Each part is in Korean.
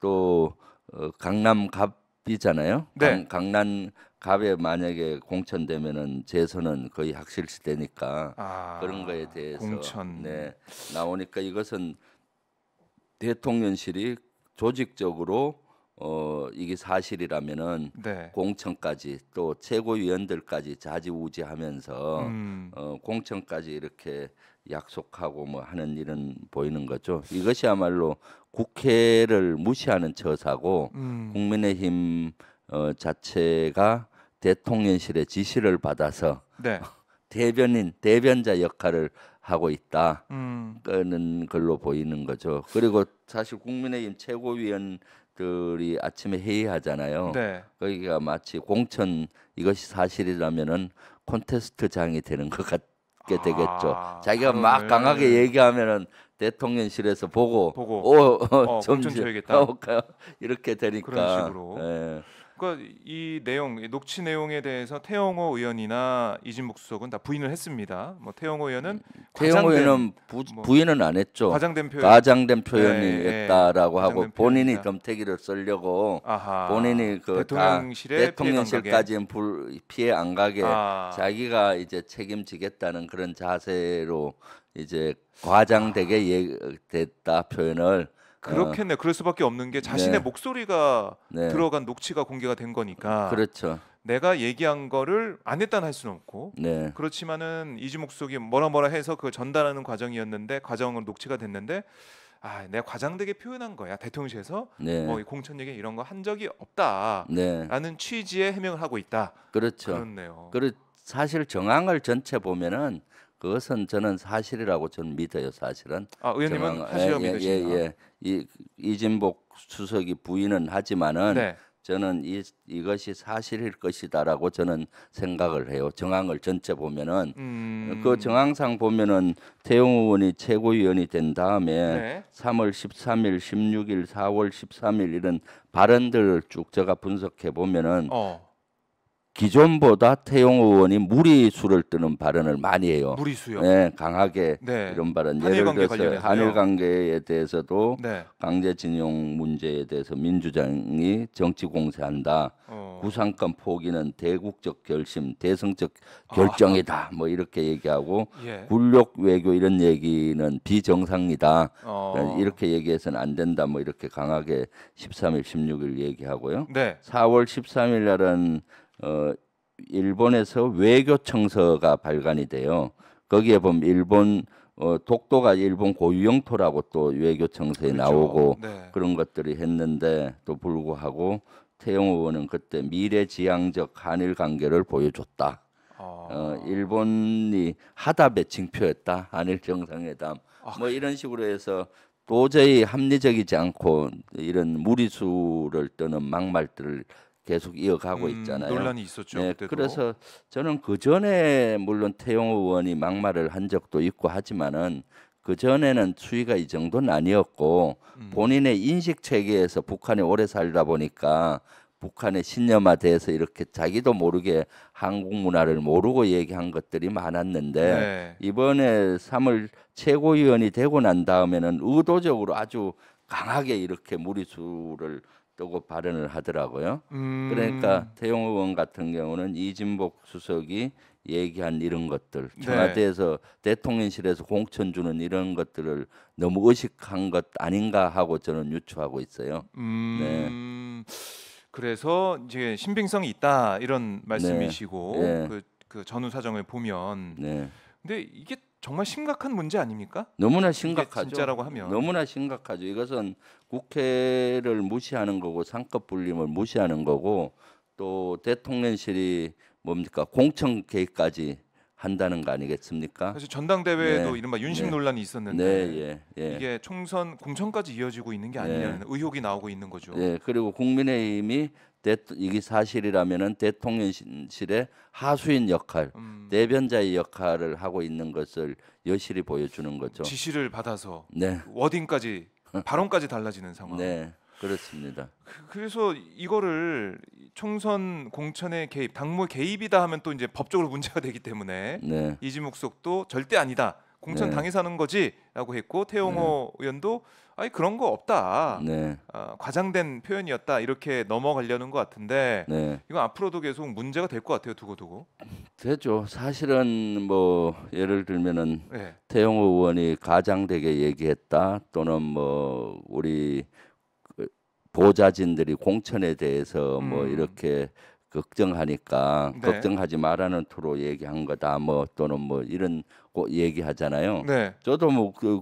또 어, 강남갑이잖아요. 네. 강, 남갑에 만약에 공천되면은 재선은 거의 확실시되니까 아, 그런 거에 대해서 공천. 네 나오니까 이것은 대통령실이 조직적으로 어 이게 사실이라면은 네. 공천까지 또 최고위원들까지 자지우지하면서 음. 어 공천까지 이렇게 약속하고 뭐 하는 일은 보이는 거죠. 이것이야말로 국회를 무시하는 처사고 음. 국민의힘 어, 자체가 대통령실의 지시를 받아서 네. 대변인 대변자 역할을 하고 있다. 음. 끄는 걸로 보이는 거죠. 그리고 사실 국민의힘 최고위원들이 아침에 회의하잖아요. 네. 거기가 마치 공천 이것이 사실이라면은 콘테스트장이 되는 것 같게 아, 되겠죠. 자기가 그러네. 막 강하게 얘기하면은 대통령실에서 보고, 보고 어, 어, 어좀 줘야겠다. 이렇게 되니까 그런 식으로. 예. 그러니까 이 내용 녹취 내용에 대해서 태영호 의원이나 이진복 수석은 다 부인을 했습니다. 뭐 태영호 의원은 음, 태영호 의원은 부, 뭐 부인은 안 했죠. 과장된 표현 과장된 네, 표현이었다라고 네, 네. 하고 본인이 덤태기를 쓰려고 아하, 본인이 그 대통령실에 대통령실까지는 피해 안 가게, 피해 안 가게 아. 자기가 이제 책임지겠다는 그런 자세로 이제 과장되게 아. 예, 됐다 표현을 그렇겠네. 어. 그럴 수밖에 없는 게 자신의 네. 목소리가 네. 들어간 녹취가 공개가 된 거니까. 그렇죠. 내가 얘기한 거를 안 했다는 할 수는 없고. 네. 그렇지만은 이주목 속이 뭐라 뭐라 해서 그걸 전달하는 과정이었는데 과정은 녹취가 됐는데 아, 내가 과장되게 표현한 거야. 대통령실에서 네. 뭐 공천 얘기 이런 거 한 적이 없다라는 네. 취지의 해명을 하고 있다. 그렇죠. 그렇네요. 그리 사실 정황을 전체 보면은 그것은 저는 사실이라고 저는 믿어요. 사실은. 아 의원님은 사실이라고 예, 예 믿으시나? 예, 예. 이 이진복 수석이 부인은 하지만은 네. 저는 이 이것이 사실일 것이다라고 저는 생각을 해요. 정황을 전체 보면은 음... 그 정황상 보면은 태용 의원이 최고위원이 된 다음에 네. 3월 13일, 16일, 4월 13일 이런 발언들을 쭉 제가 분석해 보면은 어. 기존보다 태용 의원이 무리수를 뜨는 발언을 많이 해요. 무리수요? 네, 강하게 네. 이런 발언. 예를 들어서 한일 관계에 대해서도 네. 강제징용 문제에 대해서 민주당이 정치 공세한다. 어. 구상권 포기는 대국적 결심, 대성적 아. 결정이다. 아. 뭐 이렇게 얘기하고 예. 굴욕 외교 이런 얘기는 비정상이다. 어. 이렇게 얘기해서는 안 된다. 뭐 이렇게 강하게 13일, 16일 얘기하고요. 네. 4월 13일 날은 어, 일본에서 외교청서가 발간이 돼요. 거기에 보면 일본 어, 독도가 일본 고유 영토라고 또 외교청서에 그렇죠. 나오고 네. 그런 것들이 했는데 또 불구하고 태영 의원은 그때 미래지향적 한일 관계를 보여줬다. 어, 어 일본이 하답에 징표였다 한일 정상회담. 아, 뭐 이런 식으로 해서 도저히 합리적이지 않고 이런 무리수를 떠는 막말들을 계속 이어가고 음, 있잖아요. 논란이 있었죠. 네, 그래서 저는 그 전에 물론 태용 의원이 막말을 한 적도 있고 하지만은 그 전에는 수위가 이 정도는 아니었고 음. 본인의 인식 체계에서 북한에 오래 살다 보니까 북한의 신념화해서 이렇게 자기도 모르게 한국 문화를 모르고 얘기한 것들이 많았는데 네. 이번에 3월 최고위원이 되고 난 다음에는 의도적으로 아주 강하게 이렇게 무리수를 라고 발언을 하더라고요. 음. 그러니까 태용 의원 같은 경우는 이진복 수석이 얘기한 이런 것들 네. 청와대에서 네. 대통령실에서 공천 주는 이런 것들을 너무 의식한 것 아닌가 하고 저는 유추하고 있어요. 음. 네. 그래서 이제 신빙성이 있다 이런 네. 말씀이시고 네. 그, 그 전후 사정을 보면 네. 근데 이게 정말 심각한 문제 아닙니까? 너무나 심각하죠. 진짜라고 하면 너무나 심각하죠. 이것은 국회를 무시하는 거고 상급 불림을 무시하는 거고 또 대통령실이 뭡니까 공청 개입까지 한다는 거 아니겠습니까? 사실 전당대회에도 네. 이른바 윤심 네. 논란이 있었는데 네. 예. 예. 이게 총선 공청까지 이어지고 있는 게 아니냐는 네. 의혹이 나오고 있는 거죠. 예. 그리고 국민의힘이 이게 사실이라면은 대통령실의 하수인 역할, 음. 대변자의 역할을 하고 있는 것을 여실히 보여주는 거죠. 지시를 받아서 네. 워딩까지 발언까지 달라지는 상황. 네, 그렇습니다. 그, 래서 이거를 총선 공천에 개입, 당무 개입이다 하면 또 이제 법적으로 문제가 되기 때문에 네. 이지목 속도 절대 아니다. 공천 네. 당해사는 거지라고 했고 태용호 네. 의원도 아니 그런 거 없다. 네. 아, 과장된 표현이었다 이렇게 넘어가려는 것 같은데 네. 이건 앞으로도 계속 문제가 될 것 같아요 두고두고. 되죠. 사실은 뭐 예를 들면은 네. 태용호 의원이 가장되게 얘기했다 또는 뭐 우리 그 보좌진들이 공천에 대해서 뭐 음. 뭐 이렇게 걱정하니까 네. 걱정하지 말라는 투로 얘기한 거다 뭐 또는 뭐 이런 거 얘기하잖아요. 네. 저도 뭐그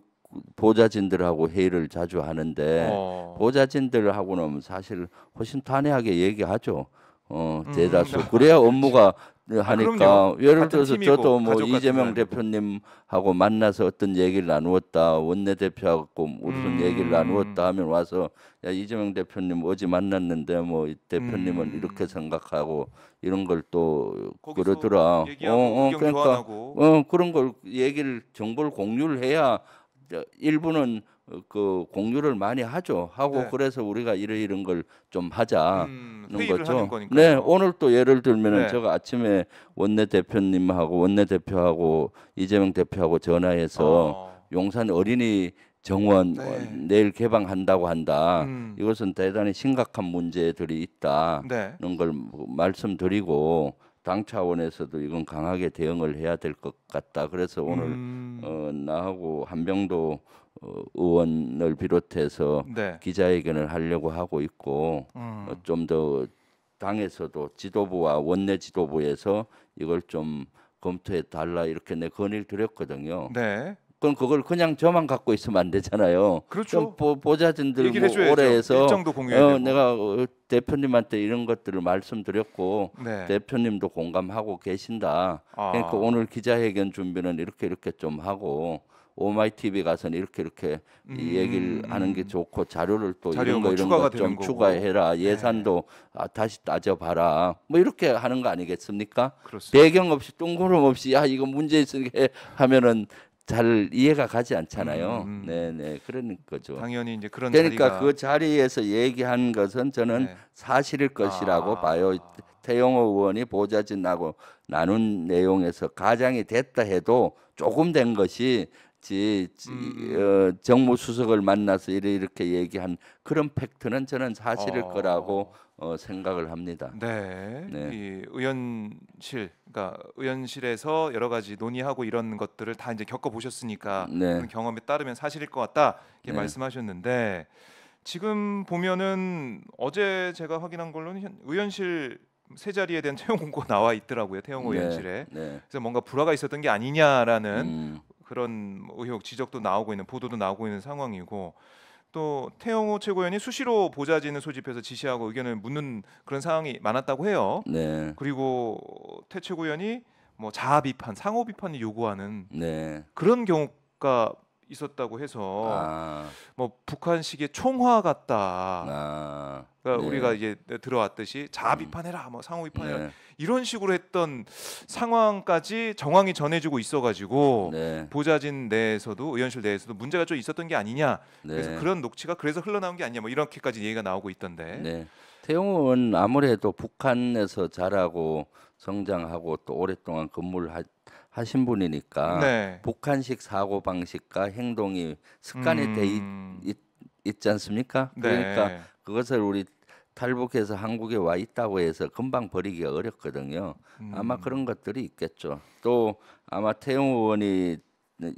보좌진들하고 회의를 자주 하는데 어. 보좌진들하고는 사실 훨씬 탄회하게 얘기하죠. 어 음, 대다수 음. 그래야 아, 업무가 아, 하니까 그 예를 들어서 저도 뭐 이재명 대표님하고 만나서 어떤 얘기를 나누었다 원내 대표하고 무슨 음. 얘기를 나누었다 음. 하면 와서 야 이재명 대표님 어제 만났는데 뭐 대표님은 음. 이렇게 생각하고 이런 걸 또 그러더라. 어, 어 그러니까 교환하고. 어 그런 걸 얘기를 정보를 공유를 해야 일부는 어, 그 공유를 많이 하죠. 하고 네. 그래서 우리가 이런 이런 걸 좀 하자는 음, 거죠. 네, 오늘 또 예를 들면은 네. 제가 아침에 원내 대표님하고 원내 대표하고 이재명 대표하고 전화해서 어. 용산 어린이 정원 네. 내일 개방한다고 한다. 음. 이것은 대단히 심각한 문제들이 있다는 네. 걸 말씀드리고 당 차원에서도 이건 강하게 대응을 해야 될 것 같다. 그래서 오늘 음. 어, 나하고 한병도 어, 의원을 비롯해서 네. 기자회견을 하려고 하고 있고 음. 어, 좀더 당에서도 지도부와 원내 지도부에서 이걸 좀 검토해 달라 이렇게 내 건의를 드렸거든요. 네. 그럼 그걸 그냥 저만 갖고 있으면 안 되잖아요. 그렇죠. 보, 좌진들뭐 오래해서 어, 내가 어, 대표님한테 이런 것들을 말씀드렸고 네. 대표님도 공감하고 계신다. 아. 그러니까 오늘 기자회견 준비는 이렇게 이렇게 좀 하고 오마이 TV 가서는 이렇게 이렇게 음. 이 얘기를 하는 게 좋고 자료를 또 자료 이런 뭐 거 이런 거 좀 추가해라 네. 예산도 네. 아, 다시 따져봐라 뭐 이렇게 하는 거 아니겠습니까? 그렇습니다. 배경 없이 뜬그름 없이 야 이거 문제 있으니까 하면은 잘 이해가 가지 않잖아요. 음, 음. 네네 네. 그런 거죠. 당연히 이제 그런 그러니까 자리가... 그 자리에서 얘기한 것은 저는 네. 사실일 것이라고 아. 봐요. 태영호 의원이 보좌진하고 나눈 내용에서 가장이 됐다 해도 조금 된 것이 지, 지 음, 음. 어, 정무 수석을 만나서 이래 이렇게 얘기한 그런 팩트는 저는 사실일 어. 거라고 어, 생각을 합니다. 네. 네. 이 의원실, 그러니까 의원실에서 여러 가지 논의하고 이런 것들을 다 이제 겪어 보셨으니까 네. 경험에 따르면 사실일 것 같다 이렇게 네. 말씀하셨는데 지금 보면은 어제 제가 확인한 걸로는 현, 의원실 세 자리에 대한 채용 공고 나와 있더라고요 태영호 네. 의원실에 네. 그래서 뭔가 불화가 있었던 게 아니냐라는 음. 그런 의혹 지적도 나오고 있는 보도도 나오고 있는 상황이고 또 태영호 최고위원이 수시로 보좌진을 소집해서 지시하고 의견을 묻는 그런 상황이 많았다고 해요. 네. 그리고 태 최고위원이 뭐 자아 비판, 상호 비판을 요구하는 네. 그런 경우가 있었다고 해서 아. 뭐 북한식의 총화 같다. 아. 그러니까 네. 우리가 이제 들어왔듯이 자아 음. 비판해라, 뭐 상호 비판해라 네. 이런 식으로 했던 상황까지 정황이 전해지고 있어가지고 네. 보좌진 내에서도 의원실 내에서도 문제가 좀 있었던 게 아니냐. 그래서 네. 그런 녹취가 그래서 흘러나온 게 아니냐. 뭐 이렇게까지 얘기가 나오고 있던데. 네. 태용은 아무래도 북한에서 자라고 성장하고 또 오랫동안 근무를 하, 하신 분이니까 네. 북한식 사고 방식과 행동이 습관이 음... 돼 있, 음. 있, 지 않습니까? 네. 그러니까 그것을 우리 탈북해서 한국에 와 있다고 해서 금방 버리기가 어렵거든요. 음... 아마 그런 것들이 있겠죠. 또 아마 태용 의원이 그,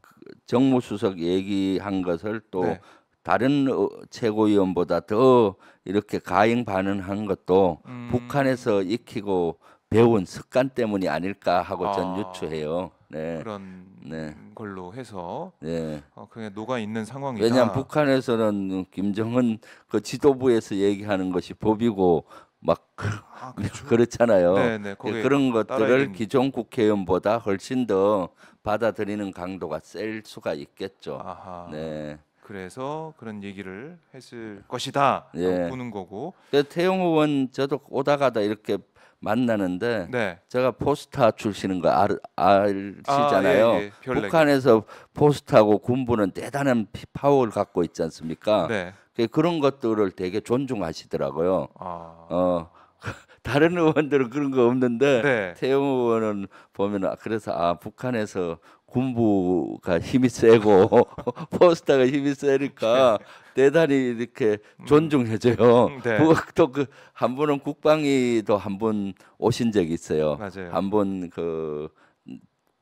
그 정무수석 얘기한 것을 또 네. 다른 어, 최고위원보다 더 이렇게 가행 반응한 것도 음. 북한에서 익히고 배운 습관 때문이 아닐까 하고 아. 전 유추해요. 네. 그런 네. 걸로 해서 네. 어, 그게 녹아 있는 상황이다. 왜냐하면 북한에서는 김정은 그 지도부에서 얘기하는 것이 법이고 막 아, 그렇죠? 그렇잖아요 네네, 네. 예, 그런 것들을 기존 국회의원보다 훨씬 더 받아들이는 강도가 셀 수가 있겠죠. 아하. 네. 그래서 그런 얘기를 했을 것이다 예. 보는 거고. 그 태용 의원 저도 오다 가다 이렇게 만나는데 네. 제가 포스타 출신인 거 알, 아시잖아요. 아, 예, 예. 북한에서 포스타하고 군부는 대단한 파워를 갖고 있지 않습니까? 네. 그, 그런 것들을 되게 존중하시더라고요. 아. 어, 다른 의원들은 그런 거 없는데 네. 태용 의원은 보면 아, 그래서 아 북한에서 군부가 힘이 세고 포스터가 힘이 세니까 네. 대단히 이렇게 음. 존중해줘요. 음, 네. 뭐, 또그 한 분은 국방위도 한번 오신 적이 있어요. 한 번 그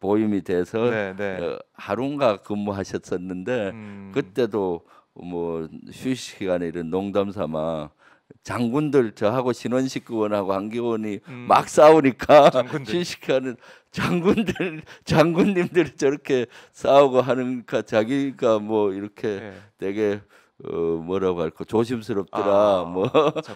보임이 돼서 네, 네. 어, 하루인가 근무하셨었는데 음. 그때도 뭐 휴식 시간에 이런 농담 삼아 장군들 저하고 신원식 의원하고 한기원이 음. 막 싸우니까 신식하는 장군들 장군님들 저렇게 싸우고 하는까 그러니까 자기가 뭐 이렇게 네. 되게 어 뭐라고 할까 조심스럽더라 아, 뭐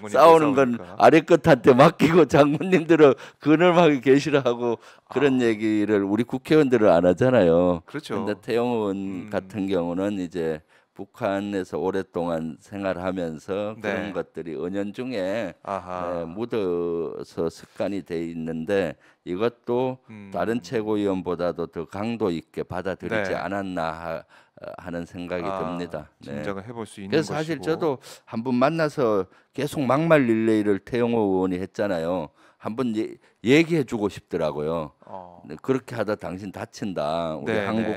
싸우는 건 아래 끝한테 맡기고 장군님들은 그늘막에 계시라 하고 그런 아. 얘기를 우리 국회의원들은 안 하잖아요. 그렇죠. 근데 태영 의원 음. 같은 경우는 이제 북한에서 오랫동안 생활하면서 네. 그런 것들이 은연중에 네, 묻어서 습관이 돼 있는데 이것도 음. 다른 최고위원보다도 더 강도 있게 받아들이지 네. 않았나 하, 는 생각이 아, 듭니다. 네. 짐작을 해볼 수 있는 그래서 사실 것이고. 저도 한 분 만나서 계속 막말 릴레이를 태영호 의원이 했잖아요. 한번 예, 얘기해주고 싶더라고요. 어. 그렇게 하다 당신 다친다. 우리 네, 한국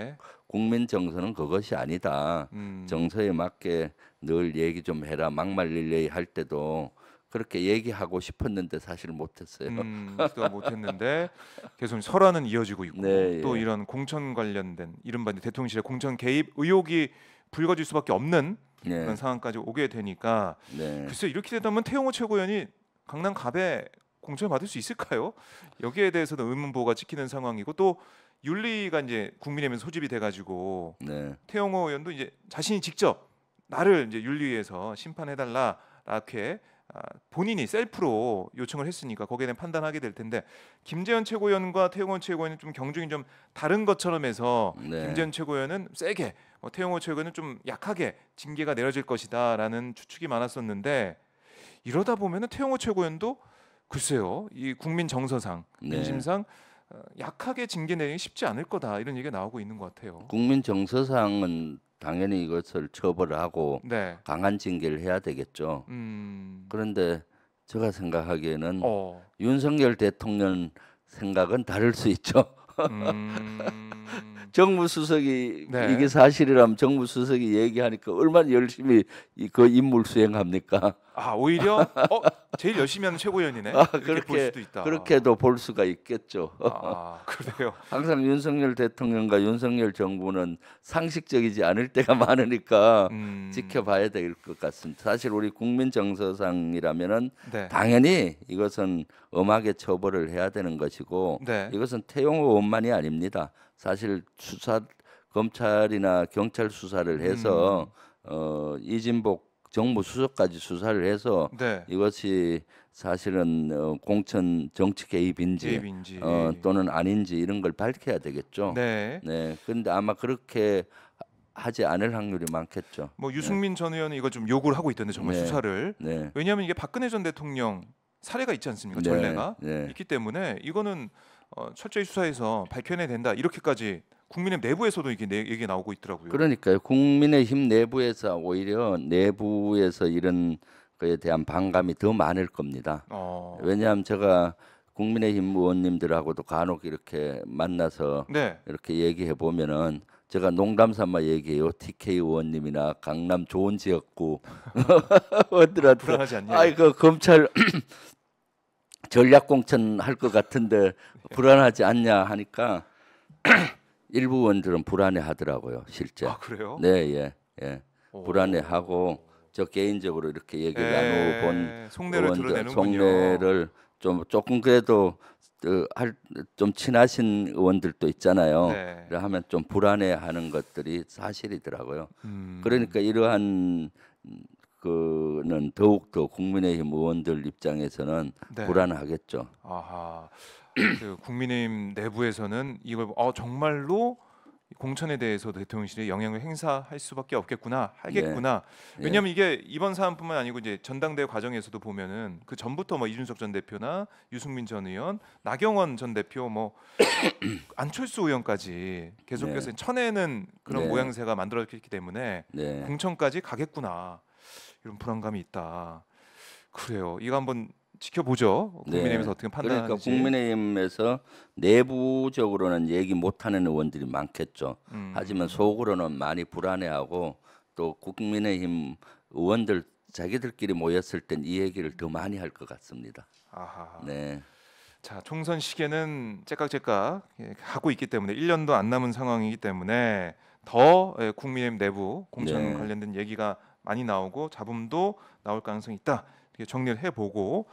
국민 정서는 그것이 아니다. 음. 정서에 맞게 늘 얘기 좀 해라. 막말 릴레이 할 때도 그렇게 얘기하고 싶었는데 사실 못했어요. 음, 못했는데 계속 설화는 이어지고 있고 네, 예. 또 예. 이런 공천 관련된 이른바 대통령실의 공천 개입 의혹이 불거질 수밖에 없는 네. 그런 상황까지 오게 되니까 네. 글쎄 이렇게 되다면 태용호 최고위원이 강남 갑에 공천을 받을 수 있을까요? 여기에 대해서는 의문보가 찍히는 상황이고 또 윤리가 이제 국민의힘 소집이 돼가지고 네. 태용호 의원도 이제 자신이 직접 나를 이제 윤리위에서 심판해달라 이렇게 아, 본인이 셀프로 요청을 했으니까 거기에 대한 판단하게 될 텐데 김재현 최고위원과 태용호 최고위원은 좀 경중이 좀 다른 것처럼 해서 네. 김재현 최고위원은 세게 어, 태용호 최고위원은 좀 약하게 징계가 내려질 것이다라는 추측이 많았었는데 이러다 보면은 태용호 최고위원도 글쎄요 이 국민 정서상 네. 민심상 어, 약하게 징계 내리이 쉽지 않을 거다 이런 얘기가 나오고 있는 것 같아요. 국민 정서상은 당연히 이것을 처벌하고 네. 강한 징계를 해야 되겠죠. 음... 그런데 제가 생각하기에는 어... 윤석열 대통령 생각은 다를 수 있죠. 음... 정무 수석이 네. 이게 사실이라면 정무 수석이 얘기하니까 얼마나 열심히 그 임무를 수행합니까? 아 오히려 어 제일 열심히 하는 최고위원이네 아, 그렇게 볼 수도 있다. 그렇게도 볼 수가 있겠죠. 아 그래요. 항상 윤석열 대통령과 윤석열 정부는 상식적이지 않을 때가 많으니까 음... 지켜봐야 될 것 같습니다. 사실 우리 국민 정서상이라면은 네. 당연히 이것은 엄하게 처벌을 해야 되는 것이고 네. 이것은 태용호 원만이 아닙니다. 사실 수사 검찰이나 경찰 수사를 해서 음... 어, 이진복 정부 수석까지 수사를 해서 네. 이것이 사실은 어, 공천 정치 개입인지, 개입인지. 어, 또는 아닌지 이런 걸 밝혀야 되겠죠. 네. 네. 근데 아마 그렇게 하지 않을 확률이 많겠죠. 뭐 네. 유승민 네. 전 의원은 이거 좀 요구를 하고 있던데 정말 네. 수사를. 네. 왜냐하면 이게 박근혜 전 대통령 사례가 있지 않습니까? 네. 전례가 네. 있기 때문에 이거는 어, 철저히 수사해서 밝혀내야 된다 이렇게까지 국민의 내부에서도 이게 얘기 나오고 있더라고요. 그러니까요. 국민의힘 내부에서 오히려 내부에서 이런 거에 대한 반감이 더 많을 겁니다. 어. 왜냐하면 제가 국민의힘 의원님들하고도 간혹 이렇게 만나서 네. 이렇게 얘기해 보면은 제가 농담 삼아 얘기해요. TK 의원님이나 강남 좋은 지역구 어원들한테 아이그 검찰 전략 공천 할것 같은데 예. 불안하지 않냐 하니까 일부 의 원들은 불안해하더라고요 실제. 아 그래요? 네, 예, 예. 불안해하고 저 개인적으로 이렇게 얘기 를 나눠본 누 예, 속내를 의원들, 속내를 좀 조금 그래도 어, 할, 좀 친하신 의원들도 있잖아요. 네. 하면 좀 불안해하는 것들이 사실이더라고요. 음. 그러니까 이러한 그는 더욱 더 국민의힘 의원들 입장에서는 네. 불안하겠죠. 아하. 그 국민의힘 내부에서는 이걸 어, 정말로 공천에 대해서 대통령실이 영향을 행사할 수밖에 없겠구나 하겠구나 예. 왜냐하면 예. 이게 이번 사안뿐만 아니고 이제 전당대회 과정에서도 보면은 그 전부터 뭐 이준석 전 대표나 유승민 전 의원 나경원 전 대표 뭐 안철수 의원까지 계속해서 예. 쳐내는 그런 예. 모양새가 만들어졌기 때문에 네. 공천까지 가겠구나 이런 불안감이 있다 그래요 이거 한번 지켜보죠. 네. 국민의힘에서 네. 어떻게 그러니까 판단하는지. 그러니까 국민의힘에서 내부적으로는 얘기 못하는 의원들이 많겠죠. 음. 하지만 속으로는 많이 불안해하고 또 국민의힘 의원들 자기들끼리 모였을 땐 이 얘기를 더 많이 할 것 같습니다. 아하. 네. 자 총선 시기는 째깍째깍 하고 예, 있기 때문에 1년도 안 남은 상황이기 때문에 더 예, 국민의힘 내부 공천 네. 관련된 얘기가 많이 나오고 잡음도 나올 가능성이 있다. 정리를 해보고